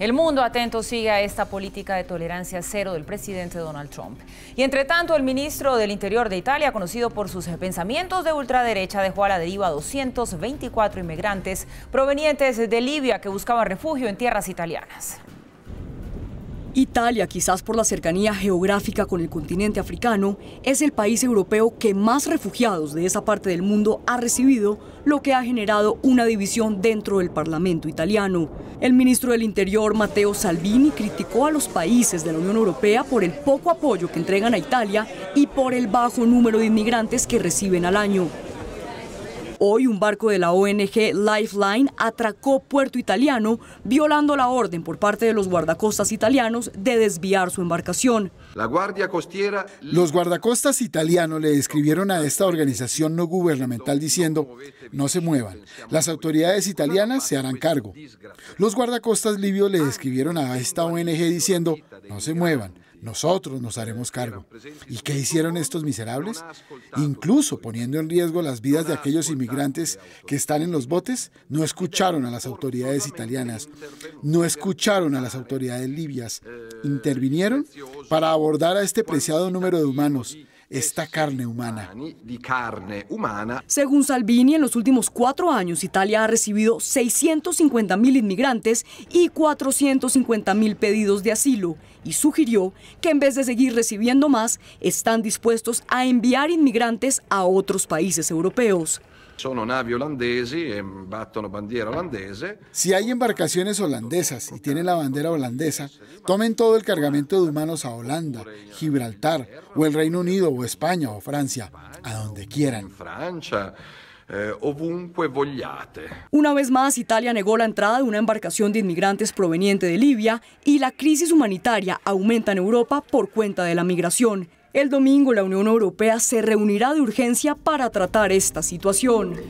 El mundo atento sigue a esta política de tolerancia cero del presidente Donald Trump. Y entre tanto, el ministro del Interior de Italia, conocido por sus pensamientos de ultraderecha, dejó a la deriva a 224 inmigrantes provenientes de Libia que buscaban refugio en tierras italianas. Italia, quizás por la cercanía geográfica con el continente africano, es el país europeo que más refugiados de esa parte del mundo ha recibido, lo que ha generado una división dentro del Parlamento italiano. El ministro del Interior, Matteo Salvini, criticó a los países de la Unión Europea por el poco apoyo que entregan a Italia y por el bajo número de inmigrantes que reciben al año. Hoy un barco de la ONG Lifeline atracó Puerto Italiano violando la orden por parte de los guardacostas italianos de desviar su embarcación. La Guardia Los guardacostas italianos le escribieron a esta organización no gubernamental diciendo, no se muevan, las autoridades italianas se harán cargo. Los guardacostas libios le escribieron a esta ONG diciendo, no se muevan, nosotros nos haremos cargo. ¿Y qué hicieron estos miserables? Incluso pues, poniendo en riesgo las vidas de aquellos inmigrantes que están en los botes, no escucharon a las autoridades italianas, no escucharon a las autoridades libias, intervinieron para abordar a este preciado número de humanos esta carne humana. Según Salvini, en los últimos cuatro años Italia ha recibido 650 mil inmigrantes y 450 mil pedidos de asilo y sugirió que en vez de seguir recibiendo más, están dispuestos a enviar inmigrantes a otros países europeos. Son navi holandeses y battono bandera holandesa. Si hay embarcaciones holandesas y tienen la bandera holandesa, tomen todo el cargamento de humanos a Holanda, Gibraltar, o el Reino Unido, o España, o Francia, a donde quieran. Francia. Eh, ovunque vogliate. Una vez más, Italia negó la entrada de una embarcación de inmigrantes proveniente de Libia y la crisis humanitaria aumenta en Europa por cuenta de la migración. El domingo la Unión Europea se reunirá de urgencia para tratar esta situación.